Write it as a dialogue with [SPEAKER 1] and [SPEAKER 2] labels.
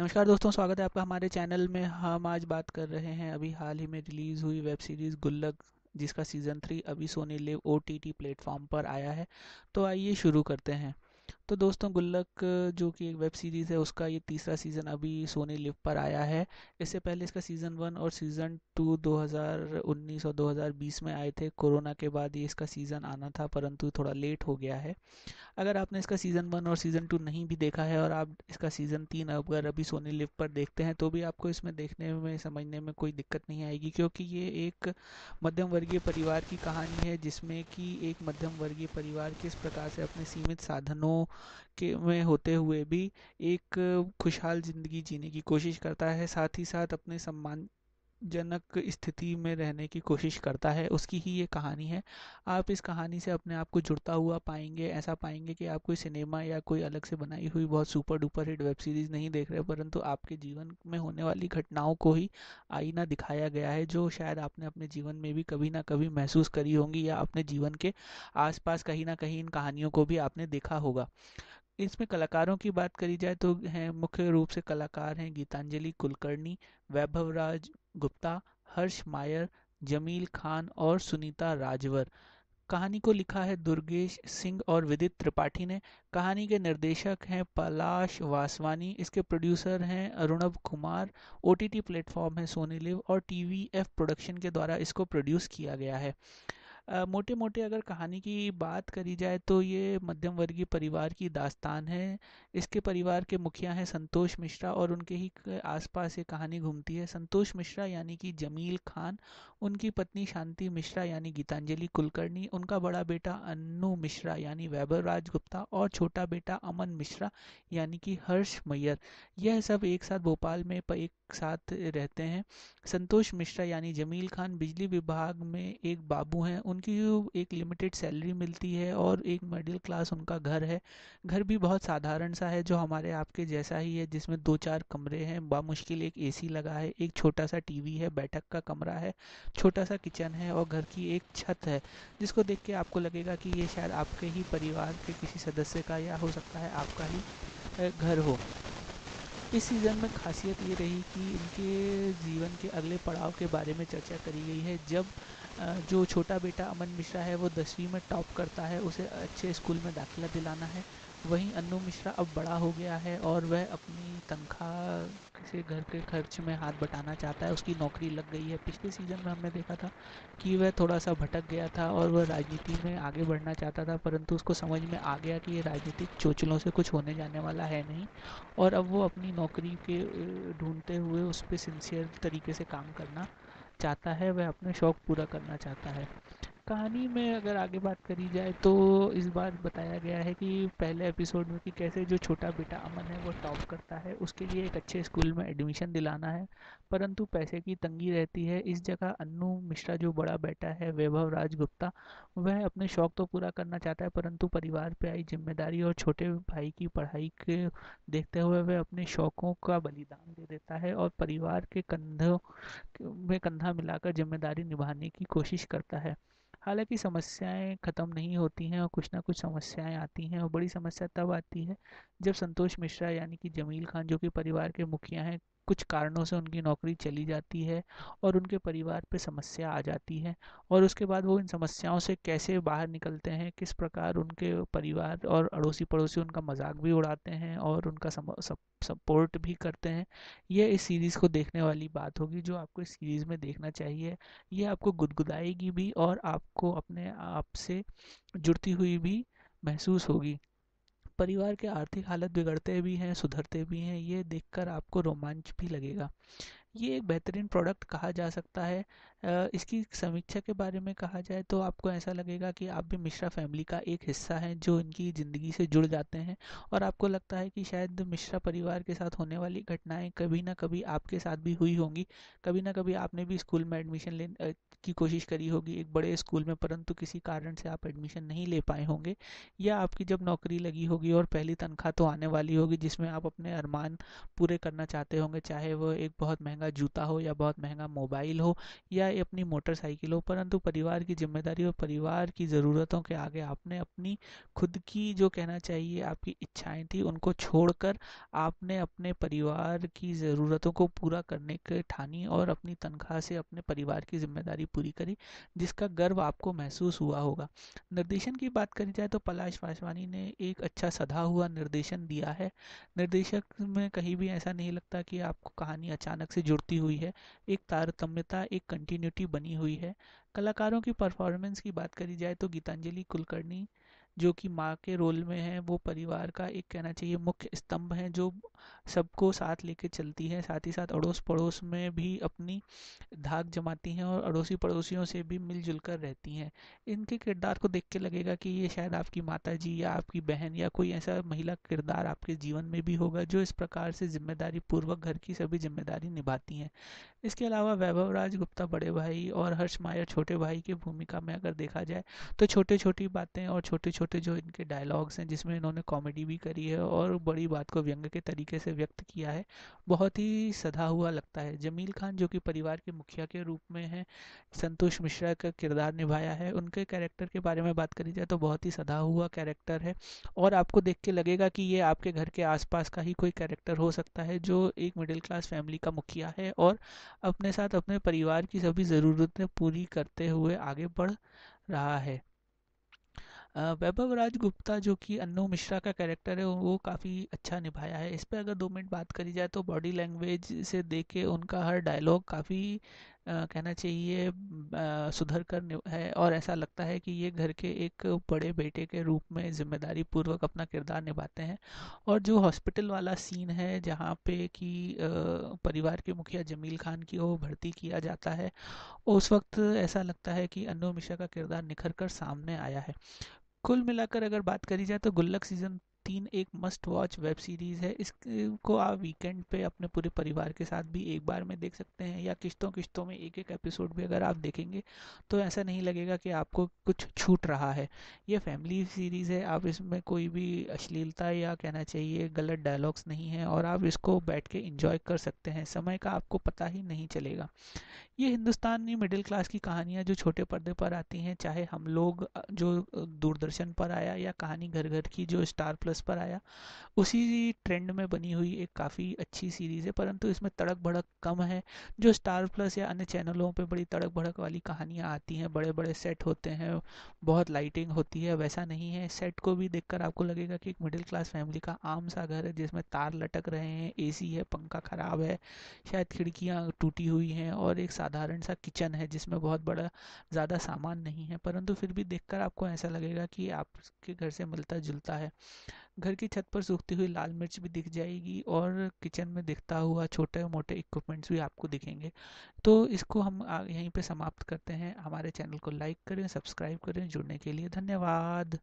[SPEAKER 1] नमस्कार दोस्तों स्वागत है आपका हमारे चैनल में हम आज बात कर रहे हैं अभी हाल ही में रिलीज़ हुई वेब सीरीज़ गुल्लक जिसका सीज़न थ्री अभी Sony LIV O T T platform पर आया है तो आइए शुरू करते हैं तो दोस्तों गुल्लक जो कि एक वेब सीरीज़ है उसका ये तीसरा सीज़न अभी सोनी लिव पर आया है इससे पहले इसका सीज़न वन और सीज़न टू 2019 और 2020 में आए थे कोरोना के बाद ये इसका सीज़न आना था परंतु थोड़ा लेट हो गया है अगर आपने इसका सीज़न वन और सीज़न टू नहीं भी देखा है और आप इसका सीज़न तीन अगर अभी सोनी लिव पर देखते हैं तो भी आपको इसमें देखने में समझने में कोई दिक्कत नहीं आएगी क्योंकि ये एक मध्यम वर्गीय परिवार की कहानी है जिसमें कि एक मध्यम वर्गीय परिवार किस प्रकार से अपने सीमित साधनों के में होते हुए भी एक खुशहाल ज़िंदगी जीने की कोशिश करता है साथ ही साथ अपने सम्मान जनक स्थिति में रहने की कोशिश करता है उसकी ही ये कहानी है आप इस कहानी से अपने आप को जुड़ता हुआ पाएंगे ऐसा पाएंगे कि आप कोई सिनेमा या कोई अलग से बनाई हुई बहुत super duper hit web series नहीं देख रहे परंतु आपके जीवन में होने वाली घटनाओं को ही आईना दिखाया गया है जो शायद आपने अपने जीवन में भी कभी ना कभी महसूस करी होंगी या अपने जीवन के आसपास कहीं ना कहीं इन कहानियों को भी आपने देखा होगा इसमें कलाकारों की बात करी जाए तो हैं मुख्य रूप से कलाकार हैं गीतांजलि कुलकर्णी वैभव राज गुप्ता हर्ष मायर जमील खान और सुनीता राजवर कहानी को लिखा है दुर्गेश सिंह और विदित त्रिपाठी ने कहानी के निर्देशक हैं पलाश वासवानी इसके प्रोड्यूसर हैं Arunava Kumar O T platform है सोनी लिव और टी वी एफ प्रोडक्शन के द्वारा इसको प्रोड्यूस किया गया है मोटे मोटे अगर कहानी की बात करी जाए तो ये मध्यम वर्गीय परिवार की दास्तान है इसके परिवार के मुखिया हैं संतोष मिश्रा और उनके ही आसपास ये कहानी घूमती है संतोष मिश्रा यानी कि जमील खान उनकी पत्नी शांति मिश्रा यानी गीतांजलि कुलकर्णी उनका बड़ा बेटा अन्नु मिश्रा यानी वैभव राज गुप्ता और छोटा बेटा अमन मिश्रा यानी कि हर्ष मैयर यह सब एक साथ भोपाल में एक साथ रहते हैं संतोष मिश्रा यानी जमील खान बिजली विभाग में एक बाबू हैं उनकी एक लिमिटेड सैलरी मिलती है और एक मिडिल क्लास उनका घर है घर भी बहुत साधारण सा है जो हमारे आपके जैसा ही है जिसमें दो चार कमरे हैं बामुश्किल एक एसी लगा है एक छोटा सा टीवी है बैठक का कमरा है छोटा सा किचन है और घर की एक छत है जिसको देख के आपको लगेगा कि ये शायद आपके ही परिवार के किसी सदस्य का या हो सकता है आपका ही घर हो इस सीज़न में खासियत ये रही कि इनके जीवन के अगले पड़ाव के बारे में चर्चा करी गई है जब जो छोटा बेटा अमन मिश्रा है वो दसवीं में टॉप करता है उसे अच्छे स्कूल में दाखिला दिलाना है वहीं अन्नू मिश्रा अब बड़ा हो गया है और वह अपनी तनख्वाह से घर के खर्च में हाथ बटाना चाहता है उसकी नौकरी लग गई है पिछले सीज़न में हमने देखा था कि वह थोड़ा सा भटक गया था और वह राजनीति में आगे बढ़ना चाहता था परंतु उसको समझ में आ गया कि ये राजनीतिक चोचलों से कुछ होने जाने वाला है नहीं और अब वो अपनी नौकरी के ढूंढते हुए उस पर सिंसियर तरीके से काम करना चाहता है वह अपने शौक़ पूरा करना चाहता है कहानी में अगर आगे बात करी जाए तो इस बार बताया गया है कि पहले एपिसोड में कि कैसे जो छोटा बेटा अमन है वो टॉप करता है उसके लिए एक अच्छे स्कूल में एडमिशन दिलाना है परंतु पैसे की तंगी रहती है इस जगह अन्नु मिश्रा जो बड़ा बेटा है वैभव राज गुप्ता वह अपने शौक़ तो पूरा करना चाहता है परंतु परिवार पर आई जिम्मेदारी और छोटे भाई की पढ़ाई के देखते हुए वह अपने शौक़ों का बलिदान दे देता है और परिवार के कंधों में कंधा मिलाकर जिम्मेदारी निभाने की कोशिश करता है हालांकि समस्याएं ख़त्म नहीं होती हैं और कुछ ना कुछ समस्याएं आती हैं और बड़ी समस्या तब आती है जब संतोष मिश्रा यानी कि जमील खान जो कि परिवार के मुखिया हैं कुछ कारणों से उनकी नौकरी चली जाती है और उनके परिवार पे समस्या आ जाती है और उसके बाद वो इन समस्याओं से कैसे बाहर निकलते हैं किस प्रकार उनके परिवार और अड़ोसी पड़ोसी उनका मजाक भी उड़ाते हैं और उनका सपोर्ट भी करते हैं यह इस सीरीज़ को देखने वाली बात होगी जो आपको इस सीरीज़ में देखना चाहिए यह आपको गुदगुदाएगी भी और आपको अपने आप से जुड़ती हुई भी महसूस होगी परिवार के आर्थिक हालत बिगड़ते भी हैं सुधरते भी हैं ये देखकर आपको रोमांच भी लगेगा ये एक बेहतरीन प्रोडक्ट कहा जा सकता है इसकी समीक्षा के बारे में कहा जाए तो आपको ऐसा लगेगा कि आप भी मिश्रा फैमिली का एक हिस्सा हैं जो इनकी ज़िंदगी से जुड़ जाते हैं और आपको लगता है कि शायद मिश्रा परिवार के साथ होने वाली घटनाएं कभी ना कभी आपके साथ भी हुई होंगी कभी ना कभी आपने भी स्कूल में एडमिशन ले की कोशिश करी होगी एक बड़े स्कूल में परंतु किसी कारण से आप एडमिशन नहीं ले पाए होंगे या आपकी जब नौकरी लगी होगी और पहली तनख्वाह तो आने वाली होगी जिसमें आप अपने अरमान पूरे करना चाहते होंगे चाहे वह एक बहुत महंगा जूता हो या बहुत महंगा मोबाइल हो या अपनी मोटरसाइकिल हो परंतु परिवार की जिम्मेदारी और परिवार की ज़रूरतों के आगे आपने अपनी खुद की जो कहना चाहिए आपकी इच्छाएं थी उनको छोड़कर आपने अपने परिवार की ज़रूरतों को पूरा करने के ठानी और अपनी तनख्वाह से अपने परिवार की जिम्मेदारी पूरी करी जिसका गर्व आपको महसूस हुआ होगा निर्देशन की बात करी जाए तो पलाश वासवानी ने एक अच्छा सधा हुआ निर्देशन दिया है निर्देशक में कहीं भी ऐसा नहीं लगता कि आपको कहानी अचानक से जुड़ती हुई है एक तारतम्यता एक कंटिन्यूटी बनी हुई है कलाकारों की परफॉर्मेंस की बात करी जाए तो गीतांजलि कुलकर्णी जो कि माँ के रोल में है वो परिवार का एक कहना चाहिए मुख्य स्तंभ है जो सबको साथ लेके चलती है साथ ही साथ अड़ोस पड़ोस में भी अपनी धाक जमाती हैं और अड़ोसी पड़ोसियों से भी मिलजुल कर रहती हैं इनके किरदार को देख के लगेगा कि ये शायद आपकी माता जी या आपकी बहन या कोई ऐसा महिला किरदार आपके जीवन में भी होगा जो इस प्रकार से जिम्मेदारी पूर्वक घर की सभी जिम्मेदारी निभाती हैं इसके अलावा वैभव राज गुप्ता बड़े भाई और हर्ष मायर छोटे भाई की भूमिका में अगर देखा जाए तो छोटे छोटी बातें और छोटे छोटे छोटे जो इनके डायलॉग्स हैं जिसमें इन्होंने कॉमेडी भी करी है और बड़ी बात को व्यंग के तरीके से व्यक्त किया है बहुत ही सधा हुआ लगता है जमील खान जो कि परिवार के मुखिया के रूप में है संतोष मिश्रा का किरदार निभाया है उनके कैरेक्टर के बारे में बात करी जाए तो बहुत ही सधा हुआ कैरेक्टर है और आपको देख के लगेगा कि ये आपके घर के आसपास का ही कोई कैरेक्टर हो सकता है जो एक मिडिल क्लास फैमिली का मुखिया है और अपने साथ अपने परिवार की सभी ज़रूरतें पूरी करते हुए आगे बढ़ रहा है वैभव राज गुप्ता जो कि अन्नू मिश्रा का कैरेक्टर है वो काफ़ी अच्छा निभाया है इस पर अगर दो मिनट बात करी जाए तो बॉडी लैंग्वेज से देख के उनका हर डायलॉग काफ़ी कहना चाहिए सुधर कर है और ऐसा लगता है कि ये घर के एक बड़े बेटे के रूप में जिम्मेदारी पूर्वक अपना किरदार निभाते हैं और जो हॉस्पिटल वाला सीन है जहाँ पे कि परिवार के मुखिया जमील खान की वो भर्ती किया जाता है उस वक्त ऐसा लगता है कि अनु मिश्रा का किरदार निखर कर सामने आया है कुल मिलाकर अगर बात करी जाए तो गुल्लक सीजन तीन एक मस्ट वॉच वेब सीरीज़ है इसको आप वीकेंड पे अपने पूरे परिवार के साथ भी एक बार में देख सकते हैं या किस्तों किश्तों में एक एक एपिसोड भी अगर आप देखेंगे तो ऐसा नहीं लगेगा कि आपको कुछ छूट रहा है ये फैमिली सीरीज़ है आप इसमें कोई भी अश्लीलता या कहना चाहिए गलत डायलॉग्स नहीं है और आप इसको बैठ के इंजॉय कर सकते हैं समय का आपको पता ही नहीं चलेगा ये हिंदुस्तानी मिडिल क्लास की कहानियाँ जो छोटे पर्दे पर आती हैं चाहे हम लोग जो दूरदर्शन पर आया या कहानी घर घर की जो स्टार प्लस पर आया उसी ट्रेंड में बनी हुई एक काफ़ी अच्छी सीरीज़ है परंतु इसमें तड़क भड़क कम है जो स्टार प्लस या अन्य चैनलों पर बड़ी तड़क भड़क वाली कहानियाँ आती हैं बड़े बड़े सेट होते हैं बहुत लाइटिंग होती है वैसा नहीं है सेट को भी देखकर आपको लगेगा कि एक मिडिल क्लास फैमिली का आम सा घर है जिसमें तार लटक रहे हैं एसी है पंखा ख़राब है शायद खिड़कियाँ टूटी हुई हैं और एक साथ साधारण सा किचन है जिसमें बहुत बड़ा ज़्यादा सामान नहीं है परंतु फिर भी देखकर आपको ऐसा लगेगा कि आपके घर से मिलता जुलता है घर की छत पर सूखती हुई लाल मिर्च भी दिख जाएगी और किचन में दिखता हुआ छोटे मोटे इक्विपमेंट्स भी आपको दिखेंगे तो इसको हम यहीं पर समाप्त करते हैं हमारे चैनल को लाइक करें सब्सक्राइब करें जुड़ने के लिए धन्यवाद